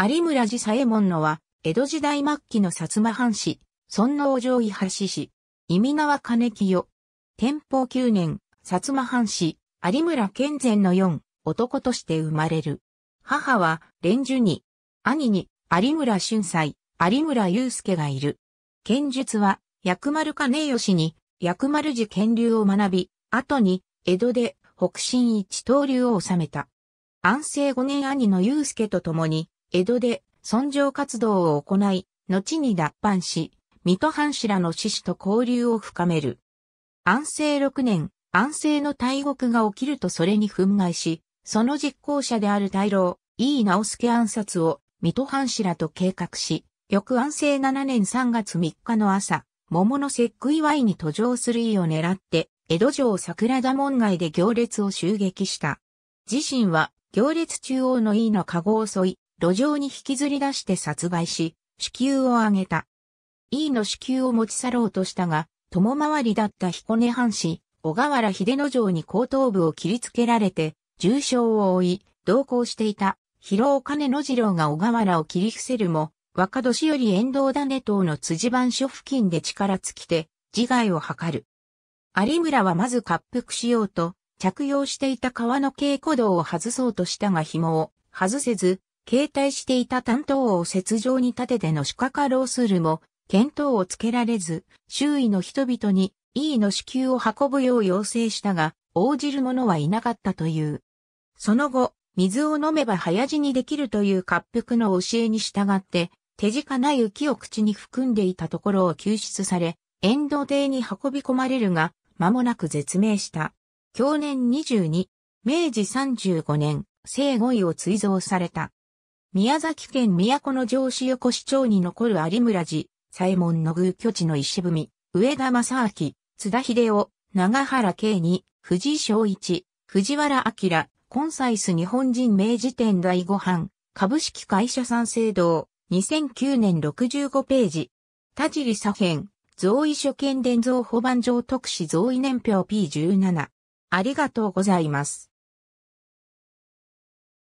有村寺左衛門のは、江戸時代末期の薩摩藩士、尊王上位橋氏、意味縄金清。天保九年、薩摩藩士、有村健全の四、男として生まれる。母は、連樹に、兄に、有村俊斎、有村祐介がいる。剣術は、薬丸兼義に、薬丸寺剣流を学び、後に、江戸で、北進一刀流を収めた。安政五年兄の祐介と共に、江戸で尊上活動を行い、後に脱藩し、水戸藩士らの志士と交流を深める。安政6年、安政の大獄が起きるとそれに憤慨し、その実行者である大老、井伊直助暗殺を水戸藩士らと計画し、翌安政7年3月3日の朝、桃の節句祝いに途上する井を狙って、江戸城桜田門外で行列を襲撃した。自身は行列中央の井の籠を襲い、路上に引きずり出して殺害し、子宮をあげた。E の子宮を持ち去ろうとしたが、共回りだった彦根藩士、小河原秀之城に後頭部を切りつけられて、重傷を負い、同行していた、広尾金野次郎が小河原を切り伏せるも、若年より遠藤種等の辻番所付近で力尽きて、自害を図る。有村はまず滑覆しようと、着用していた川の稽古道を外そうとしたが紐を外せず、携帯していた担当を雪上に立てての主家化スするも、見当をつけられず、周囲の人々に E の支給を運ぶよう要請したが、応じる者はいなかったという。その後、水を飲めば早死にできるという滑覆の教えに従って、手近な雪を口に含んでいたところを救出され、沿道邸に運び込まれるが、間もなく絶命した。去年22、明治35年、生後位を追贈された。宮崎県都城市横市町に残る有村寺、左衛門の偶居地の石踏み、上田正明、津田秀夫、長原慶二、藤井昭一、藤原明、コンサイス日本人名辞典第5版、株式会社三省堂、2009年65ページ。田尻左辺、増位所見伝造保番上特使増位年表 P17。ありがとうございます。